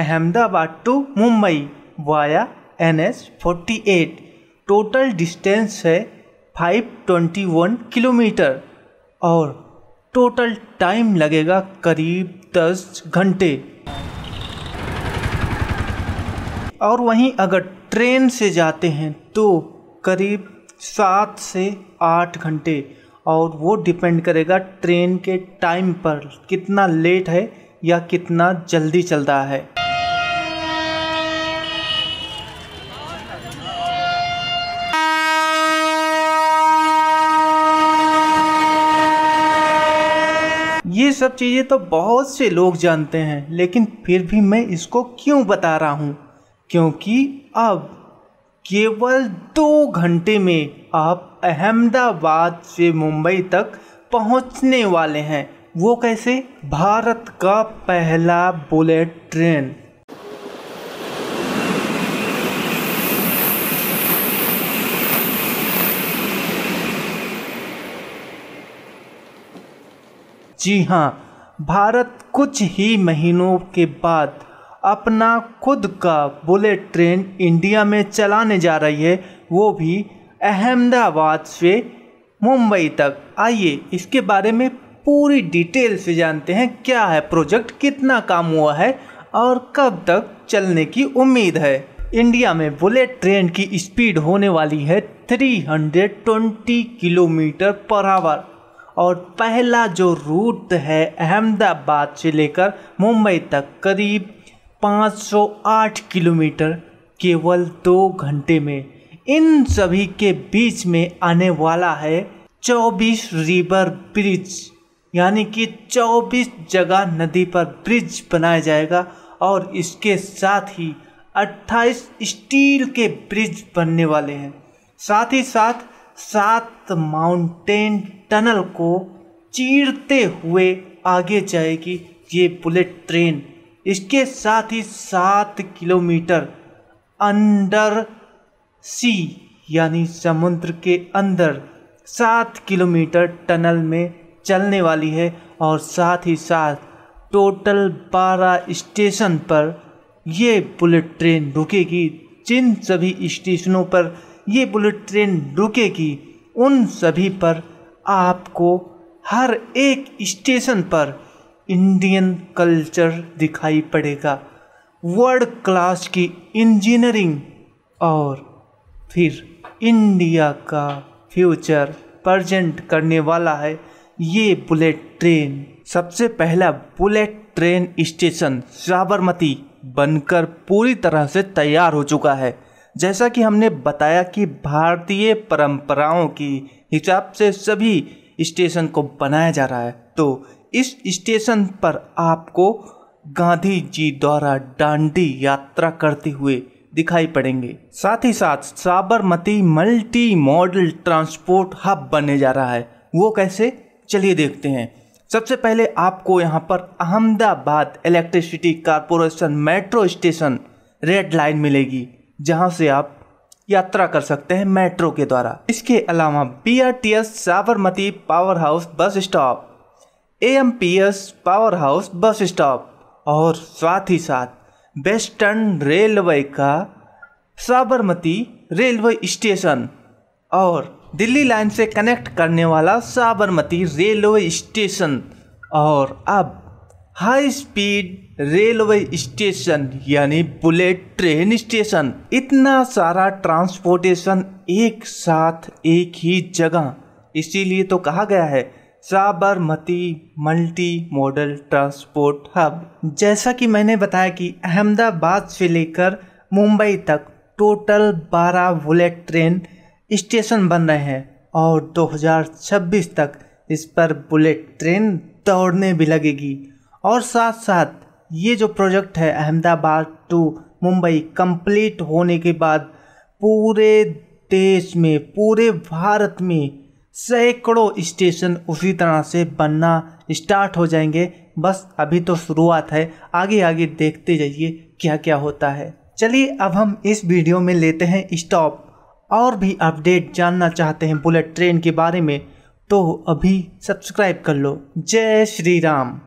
Ahmedabad to Mumbai via N S forty eight total distance है five twenty one kilometre और total time लगेगा करीब दस घंटे और वहीं अगर ट्रेन से जाते हैं तो करीब सात से आठ घंटे और वो डिपेंड करेगा ट्रेन के टाइम पर कितना लेट है या कितना जल्दी चल रहा है ये सब चीज़ें तो बहुत से लोग जानते हैं लेकिन फिर भी मैं इसको क्यों बता रहा हूँ क्योंकि अब केवल दो घंटे में आप अहमदाबाद से मुंबई तक पहुँचने वाले हैं वो कैसे भारत का पहला बुलेट ट्रेन जी हाँ भारत कुछ ही महीनों के बाद अपना खुद का बुलेट ट्रेन इंडिया में चलाने जा रही है वो भी अहमदाबाद से मुंबई तक आइए इसके बारे में पूरी डिटेल से जानते हैं क्या है प्रोजेक्ट कितना काम हुआ है और कब तक चलने की उम्मीद है इंडिया में बुलेट ट्रेन की स्पीड होने वाली है 320 किलोमीटर पर आवर और पहला जो रूट है अहमदाबाद से लेकर मुंबई तक करीब 508 किलोमीटर केवल दो घंटे में इन सभी के बीच में आने वाला है 24 रिवर ब्रिज यानी कि 24 जगह नदी पर ब्रिज बनाया जाएगा और इसके साथ ही 28 स्टील के ब्रिज बनने वाले हैं साथ ही साथ सात माउंटेन टनल को चीरते हुए आगे जाएगी ये बुलेट ट्रेन इसके साथ ही सात किलोमीटर अंडर सी यानी समुद्र के अंदर सात किलोमीटर टनल में चलने वाली है और साथ ही साथ टोटल बारह स्टेशन पर ये बुलेट ट्रेन रुकेगी जिन सभी स्टेशनों पर ये बुलेट ट्रेन रुकेगी उन सभी पर आपको हर एक स्टेशन पर इंडियन कल्चर दिखाई पड़ेगा वर्ल्ड क्लास की इंजीनियरिंग और फिर इंडिया का फ्यूचर प्रजेंट करने वाला है ये बुलेट ट्रेन सबसे पहला बुलेट ट्रेन स्टेशन साबरमती बनकर पूरी तरह से तैयार हो चुका है जैसा कि हमने बताया कि भारतीय परंपराओं की हिसाब से सभी स्टेशन को बनाया जा रहा है तो इस स्टेशन पर आपको गांधी जी द्वारा डांडी यात्रा करते हुए दिखाई पड़ेंगे साथ ही साथ Sabarmati multi modal transport hub बनने जा रहा है वो कैसे चलिए देखते हैं सबसे पहले आपको यहाँ पर Ahmedabad electricity corporation metro station red line मिलेगी जहां से आप यात्रा कर सकते हैं मेट्रो के द्वारा इसके अलावा B R T S Sabarmati power house bus stop A M P S power house bus stop और साथ ही साथ वेस्टर्न रेलवे का साबरमती रेलवे स्टेशन और दिल्ली लाइन से कनेक्ट करने वाला साबरमती रेलवे स्टेशन और अब हाई स्पीड रेलवे स्टेशन यानी बुलेट ट्रेन स्टेशन इतना सारा ट्रांसपोर्टेशन एक साथ एक ही जगह इसीलिए तो कहा गया है Sabarmati multi modal transport hub जैसा कि मैंने बताया कि अहमदाबाद से लेकर मुंबई तक टोटल 12 बुलेट ट्रेन स्टेशन बन रहे हैं और 2026 तक इस पर बुलेट ट्रेन दौड़ने भी लगेगी और साथ साथ ये जो प्रोजेक्ट है अहमदाबाद टू मुंबई कंप्लीट होने के बाद पूरे देश में पूरे भारत में सैकड़ों स्टेशन उसी तरह से बनना स्टार्ट हो जाएंगे बस अभी तो शुरुआत है आगे आगे देखते जाइए क्या क्या होता है चलिए अब हम इस वीडियो में लेते हैं स्टॉप और भी अपडेट जानना चाहते हैं बुलेट ट्रेन के बारे में तो अभी सब्सक्राइब कर लो जय श्री राम